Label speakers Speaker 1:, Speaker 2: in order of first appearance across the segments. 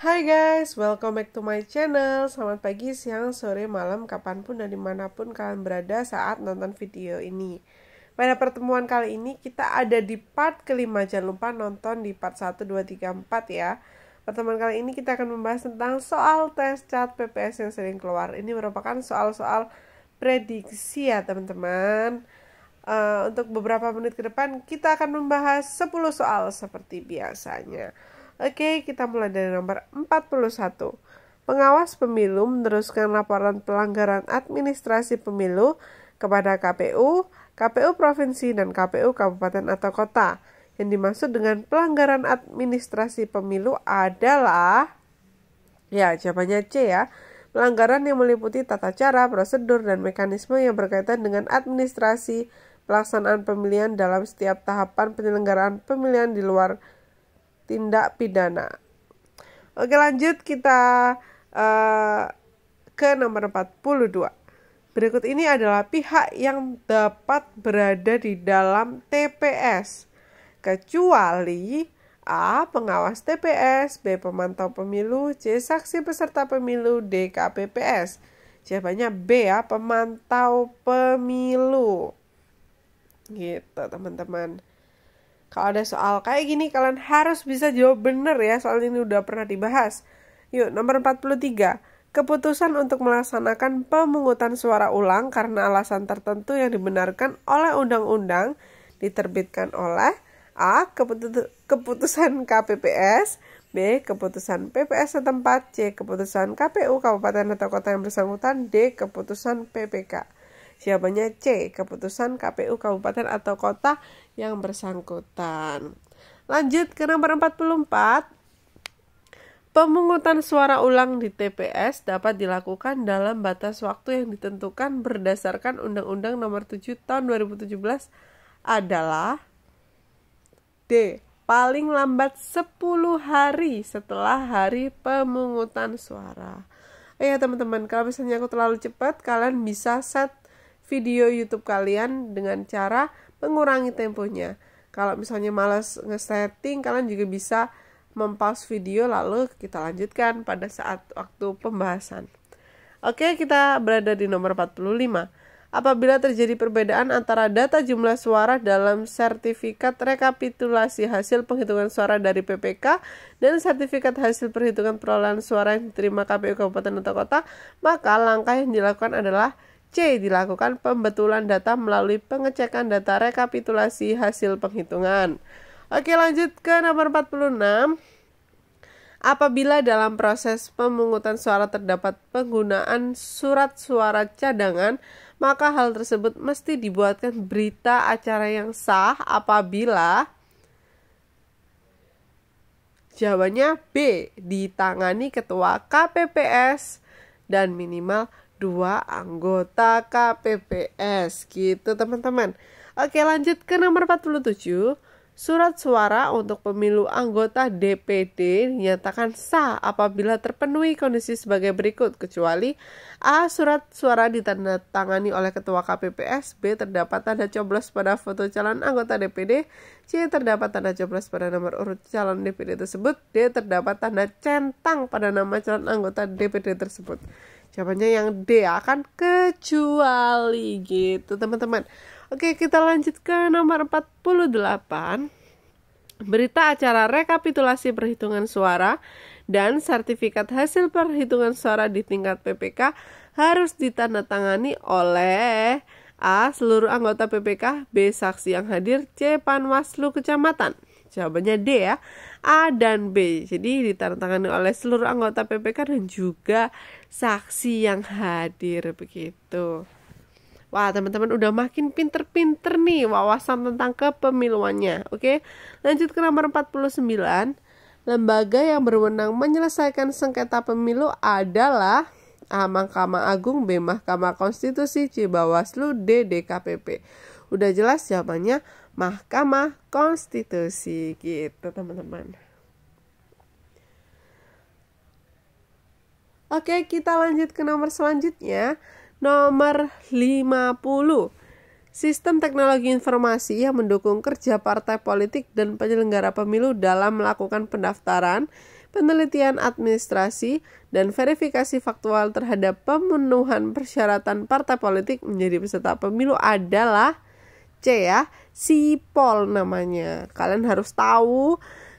Speaker 1: Hai guys, welcome back to my channel Selamat pagi, siang, sore, malam, kapanpun dan dimanapun kalian berada saat nonton video ini Pada pertemuan kali ini kita ada di part kelima Jangan lupa nonton di part 1, 2, 3, 4 ya Pertemuan kali ini kita akan membahas tentang soal tes cat PPS yang sering keluar Ini merupakan soal-soal prediksi ya teman-teman uh, Untuk beberapa menit ke depan kita akan membahas 10 soal seperti biasanya Oke, kita mulai dari nomor 41. Pengawas Pemilu meneruskan laporan pelanggaran administrasi pemilu kepada KPU, KPU provinsi dan KPU kabupaten atau kota. Yang dimaksud dengan pelanggaran administrasi pemilu adalah ya, jawabannya C ya. Pelanggaran yang meliputi tata cara, prosedur dan mekanisme yang berkaitan dengan administrasi pelaksanaan pemilihan dalam setiap tahapan penyelenggaraan pemilihan di luar tindak pidana. Oke lanjut kita uh, ke nomor 42. Berikut ini adalah pihak yang dapat berada di dalam TPS kecuali A. Pengawas TPS B. Pemantau pemilu C. Saksi peserta pemilu D. KPPS Jawabannya B ya, pemantau pemilu Gitu teman-teman kalau ada soal kayak gini, kalian harus bisa jawab benar ya, soal ini udah pernah dibahas. Yuk, nomor 43. Keputusan untuk melaksanakan pemungutan suara ulang karena alasan tertentu yang dibenarkan oleh undang-undang diterbitkan oleh A. Keputusan KPPS B. Keputusan PPS setempat C. Keputusan KPU Kabupaten atau Kota yang bersangkutan D. Keputusan PPK Jawabannya C, keputusan KPU kabupaten atau kota yang bersangkutan. Lanjut ke nomor 44. Pemungutan suara ulang di TPS dapat dilakukan dalam batas waktu yang ditentukan berdasarkan Undang-Undang Nomor 7 Tahun 2017 adalah D. Paling lambat 10 hari setelah hari pemungutan suara. Oh ya teman-teman, kalau misalnya aku terlalu cepat, kalian bisa set video YouTube kalian dengan cara mengurangi temponya. Kalau misalnya malas ngesetting, kalian juga bisa mempause video lalu kita lanjutkan pada saat waktu pembahasan. Oke, kita berada di nomor 45. Apabila terjadi perbedaan antara data jumlah suara dalam sertifikat rekapitulasi hasil penghitungan suara dari PPK dan sertifikat hasil perhitungan perolehan suara yang diterima KPU Kabupaten atau Kota, maka langkah yang dilakukan adalah C. Dilakukan pembetulan data melalui pengecekan data rekapitulasi hasil penghitungan. Oke lanjut ke nomor 46. Apabila dalam proses pemungutan suara terdapat penggunaan surat suara cadangan, maka hal tersebut mesti dibuatkan berita acara yang sah apabila jawabannya B ditangani ketua KPPS dan minimal dua anggota KPPS gitu teman-teman. Oke lanjut ke nomor 47. Surat suara untuk pemilu anggota DPD dinyatakan sah apabila terpenuhi kondisi sebagai berikut kecuali A. Surat suara ditandatangani oleh ketua KPPS B. Terdapat tanda coblos pada foto calon anggota DPD C. Terdapat tanda coblos pada nomor urut calon DPD tersebut D. Terdapat tanda centang pada nama calon anggota DPD tersebut jawabannya yang D akan kecuali gitu teman-teman oke kita lanjut ke nomor 48 berita acara rekapitulasi perhitungan suara dan sertifikat hasil perhitungan suara di tingkat PPK harus ditandatangani oleh A. seluruh anggota PPK, B. saksi yang hadir, C. panwaslu kecamatan. Jawabannya D ya. A dan B. Jadi ditandatangani oleh seluruh anggota PPK dan juga saksi yang hadir begitu. Wah, teman-teman udah makin pinter-pinter nih wawasan tentang kepemiluannya. Oke, lanjut ke nomor 49. Lembaga yang berwenang menyelesaikan sengketa pemilu adalah A. Mahkamah Agung, B. Mahkamah Konstitusi, C. Bawaslu, D. DKPP. Udah jelas jawabannya Mahkamah Konstitusi gitu teman-teman. Oke, kita lanjut ke nomor selanjutnya. Nomor 50. Sistem teknologi informasi yang mendukung kerja partai politik dan penyelenggara pemilu dalam melakukan pendaftaran, penelitian administrasi, dan verifikasi faktual terhadap pemenuhan persyaratan partai politik menjadi peserta pemilu adalah C ya sipol namanya kalian harus tahu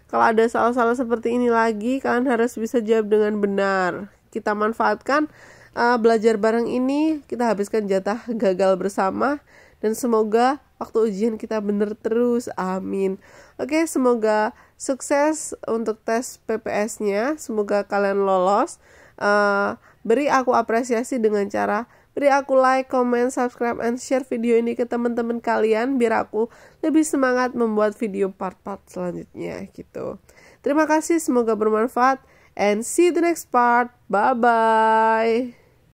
Speaker 1: kalau ada salah-salah seperti ini lagi kalian harus bisa jawab dengan benar kita manfaatkan uh, belajar bareng ini kita habiskan jatah gagal bersama dan semoga waktu ujian kita benar terus amin oke semoga sukses untuk tes PPS-nya semoga kalian lolos uh, beri aku apresiasi dengan cara Beri aku like, comment, subscribe, and share video ini ke teman-teman kalian biar aku lebih semangat membuat video part-part selanjutnya gitu. Terima kasih, semoga bermanfaat and see you the next part. Bye-bye.